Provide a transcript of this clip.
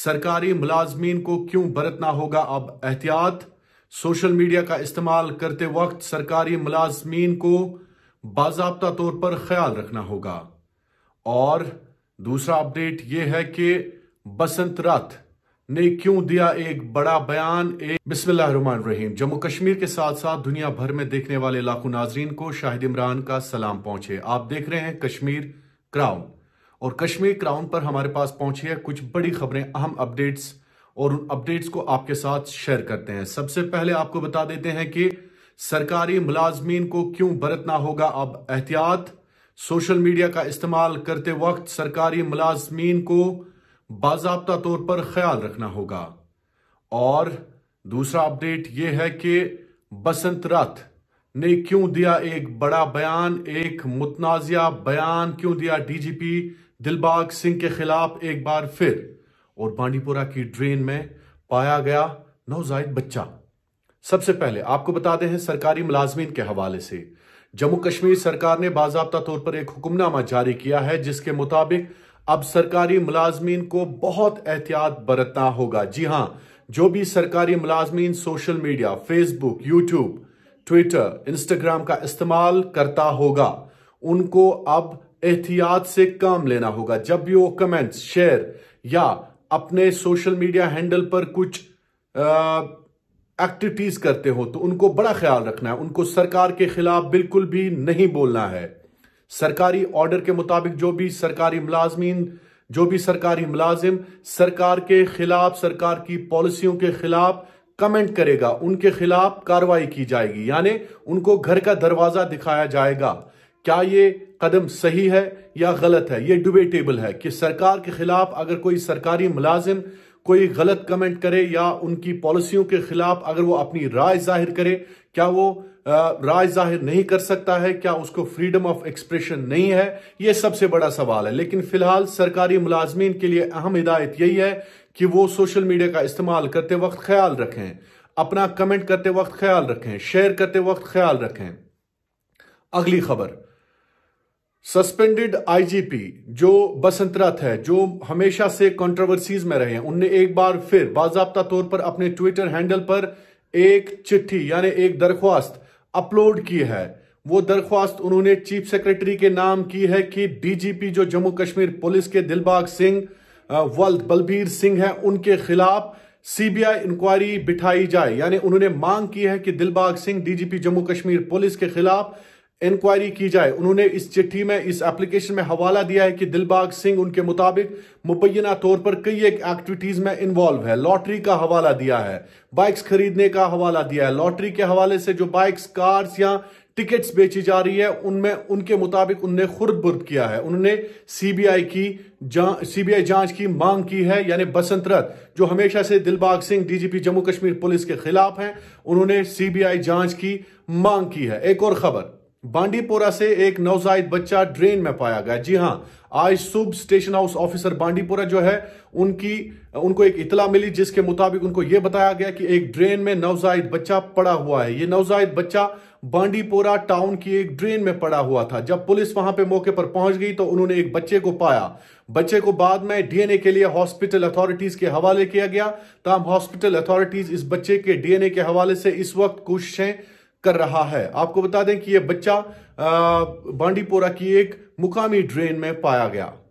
सरकारी मुलाजमीन को क्यों बरतना होगा अब एहतियात सोशल मीडिया का इस्तेमाल करते वक्त सरकारी मुलाजमीन को बाबा तौर पर ख्याल रखना होगा और दूसरा अपडेट यह है कि बसंत रथ ने क्यों दिया एक बड़ा बयान एक बिस्मिल्लाम जम्मू कश्मीर के साथ साथ दुनिया भर में देखने वाले लाखों नाजरीन को शाहिद इमरान का सलाम पहुंचे आप देख रहे हैं कश्मीर क्राउन और कश्मीर क्राउन पर हमारे पास पहुंची है कुछ बड़ी खबरें अहम अपडेट्स और उन अपडेट्स को आपके साथ शेयर करते हैं सबसे पहले आपको बता देते हैं कि सरकारी मुलाजमीन को क्यों बरतना होगा अब एहतियात सोशल मीडिया का इस्तेमाल करते वक्त सरकारी मुलाजमीन को बाजाबा तौर पर ख्याल रखना होगा और दूसरा अपडेट यह है कि बसंत रथ ने क्यों दिया एक बड़ा बयान एक मुतनाजिया बयान क्यों दिया डीजीपी दिलबाग सिंह के खिलाफ एक बार फिर और बांडीपुरा की ड्रेन में पाया गया नौजायद बच्चा सबसे पहले आपको बता दें सरकारी मुलाजमीन के हवाले से जम्मू कश्मीर सरकार ने बाबा तौर पर एक हुक्मनामा जारी किया है जिसके मुताबिक अब सरकारी मुलाजमीन को बहुत एहतियात बरतना होगा जी हां जो भी सरकारी मुलाजमीन social media Facebook YouTube Twitter Instagram का इस्तेमाल करता होगा उनको अब एहतियात से काम लेना होगा जब भी वो कमेंट्स शेयर या अपने सोशल मीडिया हैंडल पर कुछ एक्टिविटीज करते हो तो उनको बड़ा ख्याल रखना है उनको सरकार के खिलाफ बिल्कुल भी नहीं बोलना है सरकारी ऑर्डर के मुताबिक जो भी सरकारी मुलाजमीन जो भी सरकारी मुलाजिम सरकार के खिलाफ सरकार की पॉलिसियों के खिलाफ कमेंट करेगा उनके खिलाफ कार्रवाई की जाएगी यानी उनको घर का दरवाजा दिखाया जाएगा क्या ये कदम सही है या गलत है ये डिबेटेबल है कि सरकार के खिलाफ अगर कोई सरकारी मुलाजिम कोई गलत कमेंट करे या उनकी पॉलिसियों के खिलाफ अगर वो अपनी राय जाहिर करे क्या वो राय जाहिर नहीं कर सकता है क्या उसको फ्रीडम ऑफ एक्सप्रेशन नहीं है ये सबसे बड़ा सवाल है लेकिन फिलहाल सरकारी मुलाजमीन के लिए अहम हिदायत यही है कि वो सोशल मीडिया का इस्तेमाल करते वक्त ख्याल रखें अपना कमेंट करते वक्त ख्याल रखें शेयर करते वक्त ख्याल रखें अगली खबर सस्पेंडेड आईजीपी जो बसंत रथ है जो हमेशा से कंट्रोवर्सीज में रहे हैं उनने एक बार फिर बाजाबता तौर पर अपने ट्विटर हैंडल पर एक चिट्ठी यानी एक दरख्वास्त अपलोड की है वो दरख्वास्त उन्होंने चीफ सेक्रेटरी के नाम की है कि डीजीपी जो जम्मू कश्मीर पुलिस के दिलबाग सिंह वल्द बलबीर सिंह है उनके खिलाफ सीबीआई इंक्वायरी बिठाई जाए यानी उन्होंने मांग की है कि दिलबाग सिंह डीजीपी जम्मू कश्मीर पुलिस के खिलाफ इंक्वायरी की जाए उन्होंने इस चिट्ठी में इस एप्लीकेशन में हवाला दिया है कि दिलबाग सिंह उनके मुताबिक मुबैना तौर पर कई एक एक्टिविटीज में इन्वॉल्व है लॉटरी का हवाला दिया है बाइक्स खरीदने का हवाला दिया है लॉटरी के हवाले से जो बाइक्स कार्स या टिकट्स बेची जा रही है उनमें उनके मुताबिक उनने खुर्द बुर्द किया है उन्होंने सीबीआई की सीबीआई जांच की मांग की है यानी बसंत रथ जो हमेशा से दिलबाग सिंह डीजीपी जम्मू कश्मीर पुलिस के खिलाफ हैं उन्होंने सीबीआई जांच की मांग की है एक और खबर बांडीपोरा से एक नवजायद बच्चा ड्रेन में पाया गया जी हां आज सुब स्टेशन हाउस ऑफिसर बांडीपोरा जो है उनकी उनको एक इतला मिली जिसके मुताबिक उनको यह बताया गया कि एक ड्रेन में नवजायद बच्चा पड़ा हुआ है ये नवजायद बच्चा बांडीपोरा टाउन की एक ड्रेन में पड़ा हुआ था जब पुलिस वहां पे मौके पर पहुंच गई तो उन्होंने एक बच्चे को पाया बच्चे को बाद में डीएनए के लिए हॉस्पिटल अथॉरिटीज के हवाले किया गया तमाम हॉस्पिटल अथॉरिटीज इस बच्चे के डीएनए के हवाले से इस वक्त कोशिशें कर रहा है आपको बता दें कि यह बच्चा बांडीपोरा की एक मुकामी ड्रेन में पाया गया